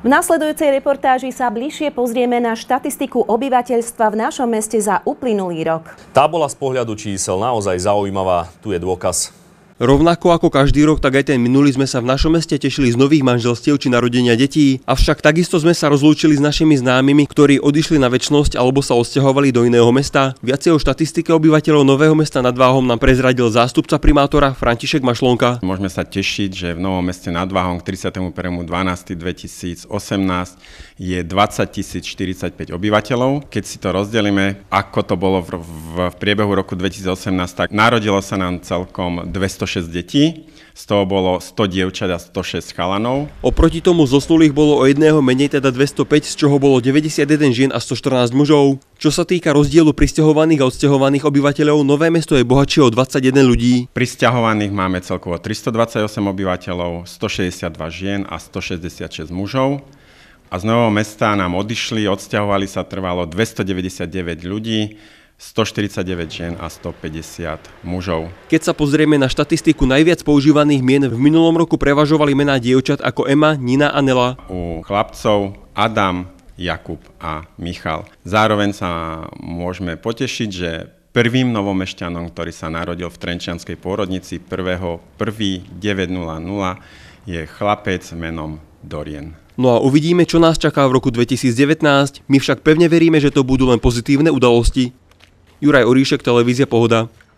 V nasledujúcej reportáži sa bližšie pozrieme na štatistiku obyvateľstva v našom meste za uplynulý rok. Tá bola z pohľadu čísel naozaj zaujímavá. Tu je dôkaz. Rovnako ako každý rok, tak aj ten minulý sme sa v našom meste tešili z nových manželstiev či narodenia detí, avšak takisto sme sa rozlúčili s našimi známymi, ktorí odišli na väčnosť alebo sa odsťahovali do iného mesta. Viacej o štatistike obyvateľov Nového mesta nad Váhom nám prezradil zástupca primátora František Mašlonka. Môžeme sa tešiť, že v Novom meste nad Váhom k 31.12.2018 je 20 045 obyvateľov. Keď si to rozdelíme, ako to bolo v, v, v priebehu roku 2018, tak narodilo sa nám celkom 260 106 detí, z toho bolo 100 dievčat a 106 chalanov. Oproti tomu zosnulých bolo o jedného menej, teda 205, z čoho bolo 91 žien a 114 mužov. Čo sa týka rozdielu pristahovaných a odsťahovaných obyvateľov, Nové mesto je bohatšie o 21 ľudí. Pristahovaných máme celkovo 328 obyvateľov, 162 žien a 166 mužov. A z Nového mesta nám odišli, odsťahovali sa trvalo 299 ľudí, 149 žien a 150 mužov. Keď sa pozrieme na štatistiku najviac používaných mien, v minulom roku prevažovali mená dievčat ako Ema, Nina a Nela. U chlapcov Adam, Jakub a Michal. Zároveň sa môžeme potešiť, že prvým novomešťanom, ktorý sa narodil v Trenčianskej pôrodnici 1.1.900 je chlapec menom Dorien. No a uvidíme, čo nás čaká v roku 2019. My však pevne veríme, že to budú len pozitívne udalosti. Juraj Oríšek, televízia Pohoda.